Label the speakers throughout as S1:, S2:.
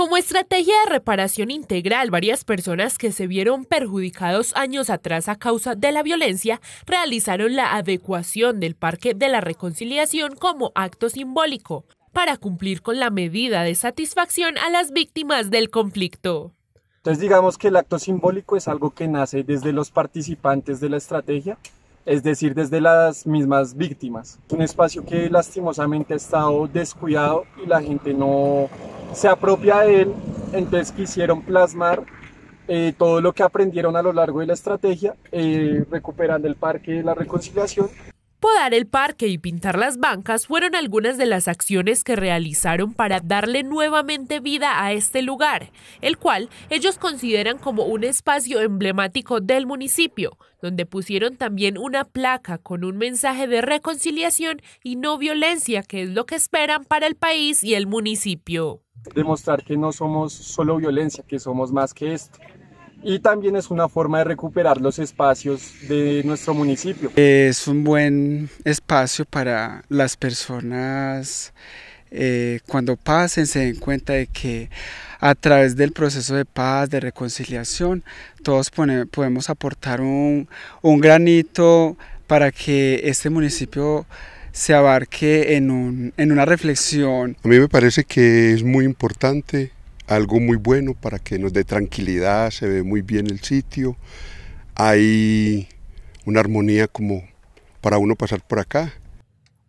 S1: Como estrategia de reparación integral, varias personas que se vieron perjudicados años atrás a causa de la violencia realizaron la adecuación del Parque de la Reconciliación como acto simbólico para cumplir con la medida de satisfacción a las víctimas del conflicto.
S2: Entonces digamos que el acto simbólico es algo que nace desde los participantes de la estrategia, es decir, desde las mismas víctimas. Un espacio que lastimosamente ha estado descuidado y la gente no, se apropia de él, entonces quisieron plasmar eh, todo lo que aprendieron a lo largo de la estrategia, eh, recuperando el parque y la reconciliación.
S1: Podar el parque y pintar las bancas fueron algunas de las acciones que realizaron para darle nuevamente vida a este lugar, el cual ellos consideran como un espacio emblemático del municipio, donde pusieron también una placa con un mensaje de reconciliación y no violencia, que es lo que esperan para el país y el municipio
S2: demostrar que no somos solo violencia, que somos más que esto. Y también es una forma de recuperar los espacios de nuestro municipio.
S3: Es un buen espacio para las personas eh, cuando pasen se den cuenta de que a través del proceso de paz, de reconciliación, todos podemos aportar un granito para que este municipio se abarque en, un, en una reflexión.
S4: A mí me parece que es muy importante, algo muy bueno para que nos dé tranquilidad, se ve muy bien el sitio, hay una armonía como para uno pasar por acá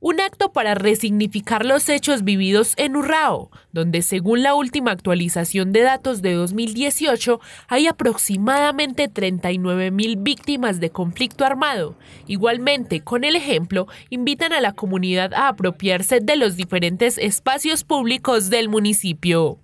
S1: un acto para resignificar los hechos vividos en Urrao, donde según la última actualización de datos de 2018 hay aproximadamente 39.000 víctimas de conflicto armado. Igualmente, con el ejemplo, invitan a la comunidad a apropiarse de los diferentes espacios públicos del municipio.